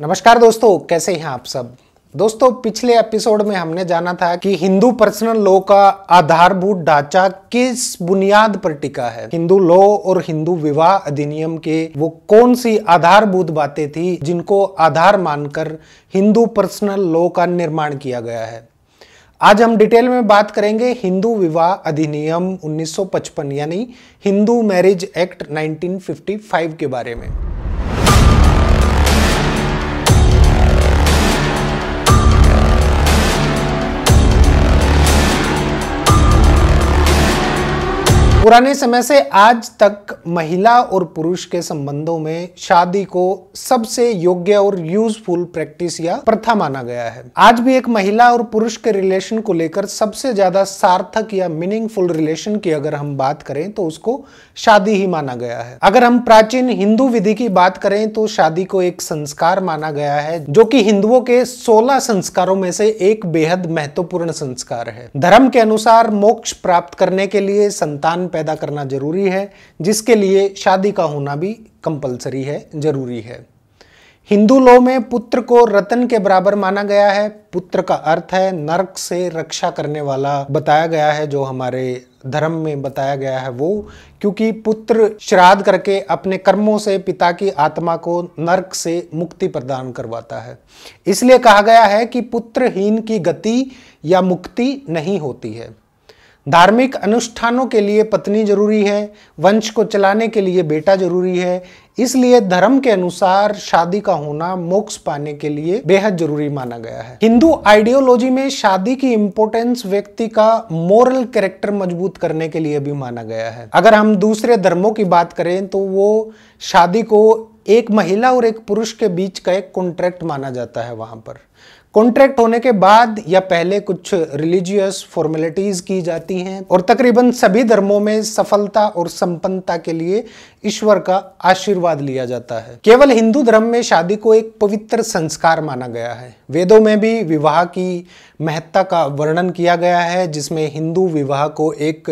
नमस्कार दोस्तों कैसे हैं आप सब दोस्तों पिछले एपिसोड में हमने जाना था कि हिंदू पर्सनल लॉ का आधारभूत ढांचा किस बुनियाद पर टिका है हिंदू लॉ और हिंदू विवाह अधिनियम के वो कौन सी आधारभूत बातें थी जिनको आधार मानकर हिंदू पर्सनल लॉ का निर्माण किया गया है आज हम डिटेल में बात करेंगे हिंदू विवाह अधिनियम 1955 यानी हिंदू मैरिज एक्ट 1955 के बारे में पुराने समय से आज तक महिला और पुरुष के संबंधों में शादी को सबसे योग्य और यूजफुल प्रैक्टिस या प्रथा माना गया है आज भी एक महिला और पुरुष के रिलेशन को लेकर सबसे ज्यादा सार्थक या मीनिंगफुल रिलेशन की अगर हम बात करें तो उसको शादी ही माना गया है अगर हम प्राचीन हिंदू विधि की बात करें तो शादी को एक संस्कार माना गया है जो की हिंदुओं के सोलह संस्कारों में से एक बेहद महत्वपूर्ण संस्कार है धर्म के अनुसार मोक्ष प्राप्त करने के लिए संतान पैदा करना जरूरी है जिसके लिए शादी का होना भी कंपलसरी है जरूरी है हिंदू लो में पुत्र को रतन के बराबर माना गया है पुत्र का अर्थ है नरक से रक्षा करने वाला बताया गया है जो हमारे धर्म में बताया गया है वो क्योंकि पुत्र श्राद्ध करके अपने कर्मों से पिता की आत्मा को नरक से मुक्ति प्रदान करवाता है इसलिए कहा गया है कि पुत्रहीन की गति या मुक्ति नहीं होती है धार्मिक अनुष्ठानों के लिए पत्नी जरूरी है वंश को चलाने के लिए बेटा जरूरी है इसलिए धर्म के अनुसार शादी का होना मोक्ष पाने के लिए बेहद जरूरी माना गया है हिंदू आइडियोलॉजी में शादी की इंपोर्टेंस व्यक्ति का मोरल कैरेक्टर मजबूत करने के लिए भी माना गया है अगर हम दूसरे धर्मों की बात करें तो वो शादी को एक महिला और एक पुरुष के बीच का एक कॉन्ट्रैक्ट माना जाता है वहां पर कॉन्ट्रैक्ट होने के बाद या पहले कुछ रिलीजियस फॉर्मेलिटीज की जाती हैं और तकरीबन सभी धर्मों में सफलता और संपन्नता के लिए ईश्वर का आशीर्वाद लिया जाता है केवल हिंदू धर्म में शादी को एक पवित्र संस्कार माना गया है वेदों में भी विवाह की महत्ता का वर्णन किया गया है जिसमें हिंदू विवाह को एक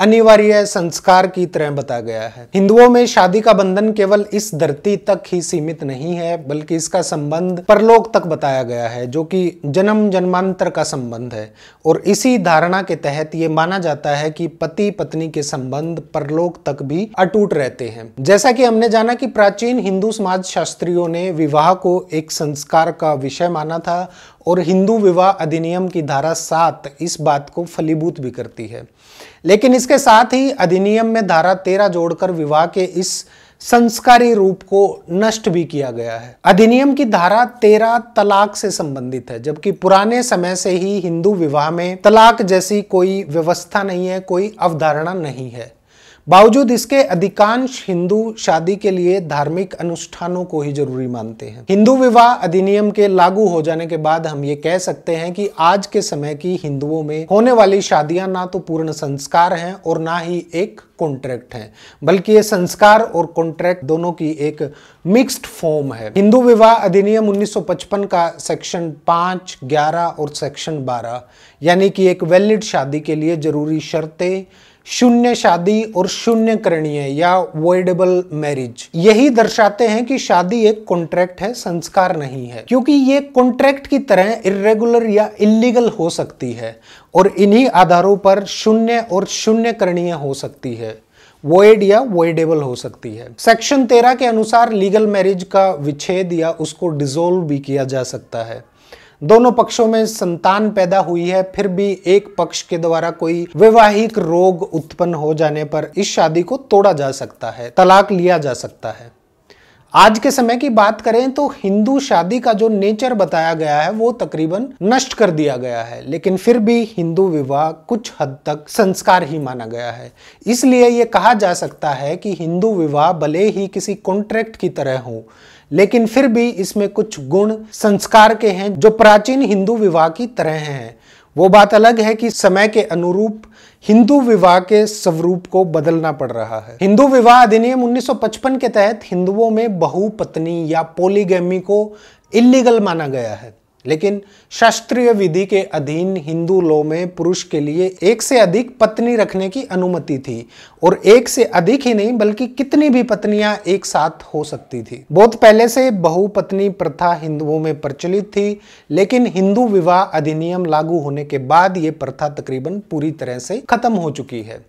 अनिवार्य संस्कार की तरह बताया गया है हिंदुओं में शादी का बंधन केवल इस धरती तक ही सीमित नहीं है बल्कि इसका संबंध परलोक तक बताया गया है जो कि जन्म जन्मांतर का संबंध है और इसी धारणा के तहत ये माना जाता है कि पति पत्नी के संबंध परलोक तक भी अटूट रहते हैं जैसा कि हमने जाना कि प्राचीन हिंदू समाज शास्त्रियों ने विवाह को एक संस्कार का विषय माना था और हिंदू विवाह अधिनियम की धारा सात इस बात को फलीभूत भी करती है लेकिन इसके साथ ही अधिनियम में धारा तेरह जोड़कर विवाह के इस संस्कारी रूप को नष्ट भी किया गया है अधिनियम की धारा तेरह तलाक से संबंधित है जबकि पुराने समय से ही हिंदू विवाह में तलाक जैसी कोई व्यवस्था नहीं है कोई अवधारणा नहीं है बावजूद इसके अधिकांश हिंदू शादी के लिए धार्मिक अनुष्ठानों को ही जरूरी मानते हैं हिंदू विवाह अधिनियम के लागू हो जाने के बाद हम ये कह सकते हैं कि आज के समय की हिंदुओं में होने वाली शादियां ना तो पूर्ण संस्कार हैं और ना ही एक कॉन्ट्रैक्ट है बल्कि ये संस्कार और कॉन्ट्रैक्ट दोनों की एक मिक्स्ड फॉर्म है हिंदू विवाह अधिनियम 1955 का सेक्शन 5, 11 और सेक्शन 12 यानी कि एक वैलिड शादी के लिए जरूरी शर्तें शून्य शादी और शून्य करणीय या वर्डेबल मैरिज यही दर्शाते हैं कि शादी एक कॉन्ट्रैक्ट है संस्कार नहीं है क्योंकि ये कॉन्ट्रैक्ट की तरह इरेगुलर या इलीगल हो सकती है और इन्हीं आधारों पर शून्य और शून्य करणीय हो सकती है वोइड या वोइडेबल हो सकती है सेक्शन तेरह के अनुसार लीगल मैरिज का विच्छेद या उसको डिजोल्व भी किया जा सकता है दोनों पक्षों में संतान पैदा हुई है फिर भी एक पक्ष के द्वारा कोई वैवाहिक रोग उत्पन्न हो जाने पर इस शादी को तोड़ा जा सकता है तलाक लिया जा सकता है आज के समय की बात करें तो हिंदू शादी का जो नेचर बताया गया है वो तकरीबन नष्ट कर दिया गया है लेकिन फिर भी हिंदू विवाह कुछ हद तक संस्कार ही माना गया है इसलिए ये कहा जा सकता है कि हिंदू विवाह भले ही किसी कॉन्ट्रैक्ट की तरह हो लेकिन फिर भी इसमें कुछ गुण संस्कार के हैं जो प्राचीन हिंदू विवाह की तरह हैं वो बात अलग है कि समय के अनुरूप हिंदू विवाह के स्वरूप को बदलना पड़ रहा है हिंदू विवाह अधिनियम 1955 के तहत हिंदुओं में बहुपत्नी या पोलीगेमी को इलीगल माना गया है लेकिन शास्त्रीय विधि के अधीन हिंदू लो में पुरुष के लिए एक से अधिक पत्नी रखने की अनुमति थी और एक से अधिक ही नहीं बल्कि कितनी भी पत्नियां एक साथ हो सकती थी बहुत पहले से बहुपत्नी प्रथा हिंदुओं में प्रचलित थी लेकिन हिंदू विवाह अधिनियम लागू होने के बाद ये प्रथा तकरीबन पूरी तरह से खत्म हो चुकी है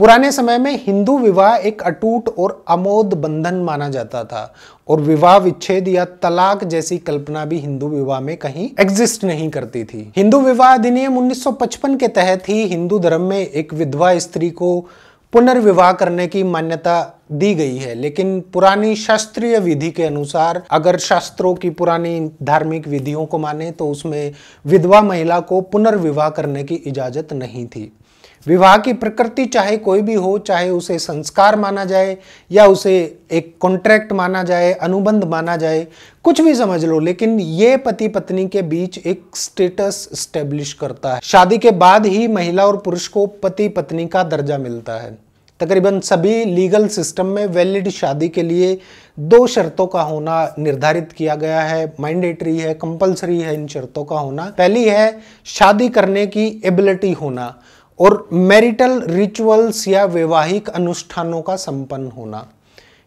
पुराने समय में हिंदू विवाह एक अटूट और अमोद बंधन माना जाता था और विवाह विच्छेद या तलाक जैसी कल्पना भी हिंदू विवाह में कहीं एग्जिस्ट नहीं करती थी हिंदू विवाह अधिनियम 1955 के तहत ही हिंदू धर्म में एक विधवा स्त्री को पुनर्विवाह करने की मान्यता दी गई है लेकिन पुरानी शास्त्रीय विधि के अनुसार अगर शास्त्रों की पुरानी धार्मिक विधियों को माने तो उसमें विधवा महिला को पुनर्विवाह करने की इजाजत नहीं थी विवाह की प्रकृति चाहे कोई भी हो चाहे उसे संस्कार माना जाए या उसे एक कॉन्ट्रैक्ट माना जाए अनुबंध माना जाए कुछ भी समझ लो लेकिन ये पति पत्नी के बीच एक स्टेटस स्टेब्लिश करता है शादी के बाद ही महिला और पुरुष को पति पत्नी का दर्जा मिलता है तकरीबन सभी लीगल सिस्टम में वैलिड शादी के लिए दो शर्तों का होना निर्धारित किया गया है माइंडेटरी है कंपलसरी है इन शर्तों का होना पहली है शादी करने की एबिलिटी होना और मैरिटल रिचुअल्स या वैवाहिक अनुष्ठानों का संपन्न होना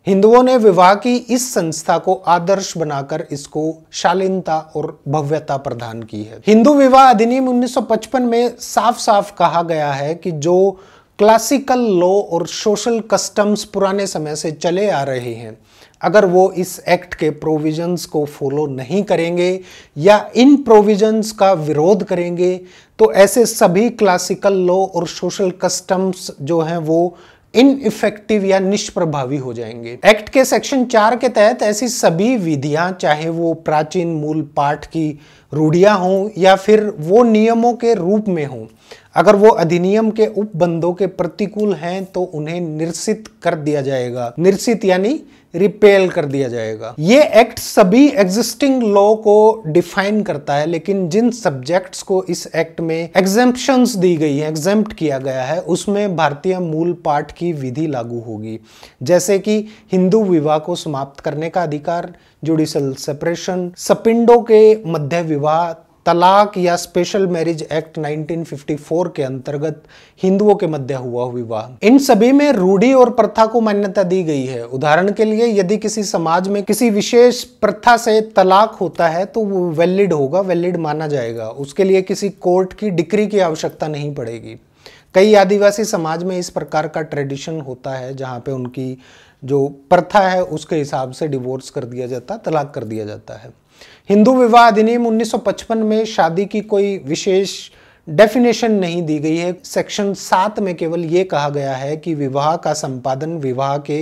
हिंदुओं ने विवाह की इस संस्था को आदर्श बनाकर इसको शालीनता और भव्यता प्रदान की है हिंदू विवाह अधिनियम 1955 में साफ साफ कहा गया है कि जो क्लासिकल लॉ और सोशल कस्टम्स पुराने समय से चले आ रहे हैं अगर वो इस एक्ट के प्रोविजंस को फॉलो नहीं करेंगे या इन प्रोविजंस का विरोध करेंगे तो ऐसे सभी क्लासिकल लॉ और सोशल कस्टम्स जो हैं वो इनइफेक्टिव या निष्प्रभावी हो जाएंगे एक्ट के सेक्शन चार के तहत ऐसी सभी विधियां चाहे वो प्राचीन मूल पाठ की रूढ़ियां हों या फिर वो नियमों के रूप में हों अगर वो अधिनियम के उपबंधों के प्रतिकूल हैं तो उन्हें निरसित कर दिया जाएगा निरसित यानी रिपेल कर दिया जाएगा ये एक्ट सभी एग्जिस्टिंग लॉ को डिफाइन करता है लेकिन जिन सब्जेक्ट्स को इस एक्ट में एग्जेम्पन दी गई है एग्जेम्प्ट किया गया है उसमें भारतीय मूल पाठ की विधि लागू होगी जैसे कि हिंदू विवाह को समाप्त करने का अधिकार जुडिशल सेपरेशन सपिंडो के मध्य विवाह तलाक या स्पेशल मैरिज एक्ट 1954 के अंतर्गत हिंदुओं के मध्य हुआ विवाह इन सभी में रूढ़ी और प्रथा को मान्यता दी गई है उदाहरण के लिए यदि किसी समाज में किसी विशेष प्रथा से तलाक होता है तो वो वैलिड होगा वैलिड माना जाएगा उसके लिए किसी कोर्ट की डिक्री की आवश्यकता नहीं पड़ेगी कई आदिवासी समाज में इस प्रकार का ट्रेडिशन होता है जहाँ पे उनकी जो प्रथा है उसके हिसाब से डिवोर्स कर दिया जाता तलाक कर दिया जाता है हिंदू विवाह अधिनियम 1955 में शादी की कोई विशेष डेफिनेशन नहीं दी गई है सेक्शन सात में केवल ये कहा गया है कि विवाह का संपादन विवाह के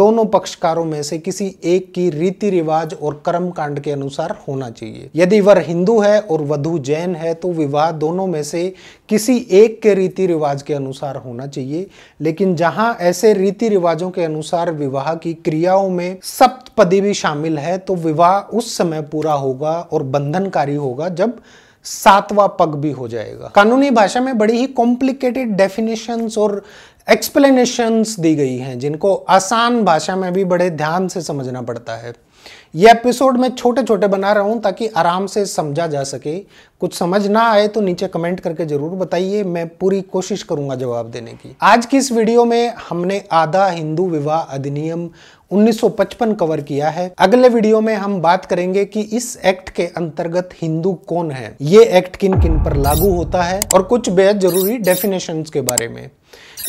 दोनों पक्षकारों में से किसी एक की रीति रिवाज और कर्म कांड के अनुसार होना चाहिए यदि वर हिंदू है और वधु जैन है तो विवाह दोनों में से किसी एक के रीति रिवाज के अनुसार होना चाहिए लेकिन जहां ऐसे रीति रिवाजों के अनुसार विवाह की क्रियाओं में सप्तपदी भी शामिल है तो विवाह उस समय पूरा होगा और बंधनकारी होगा जब सातवां पग भी हो जाएगा कानूनी भाषा में बड़ी ही कॉम्प्लिकेटेड डेफिनेशंस और एक्सप्लेनेशंस दी गई हैं जिनको आसान भाषा में भी बड़े ध्यान से समझना पड़ता है ये एपिसोड मैं छोटे छोटे बना रहा हूँ ताकि आराम से समझा जा सके कुछ समझ ना आए तो नीचे कमेंट करके जरूर बताइए मैं पूरी कोशिश करूंगा जवाब देने की आज की इस वीडियो में हमने आधा हिंदू विवाह अधिनियम 1955 कवर किया है अगले वीडियो में हम बात करेंगे कि इस एक्ट के अंतर्गत हिंदू कौन है ये एक्ट किन किन पर लागू होता है और कुछ बेहद जरूरी डेफिनेशन के बारे में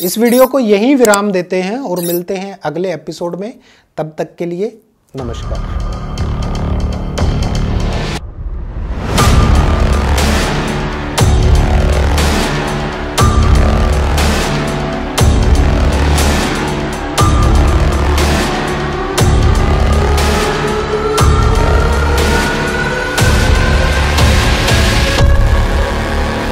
इस वीडियो को यहीं विराम देते हैं और मिलते हैं अगले एपिसोड में तब तक के लिए नमस्कार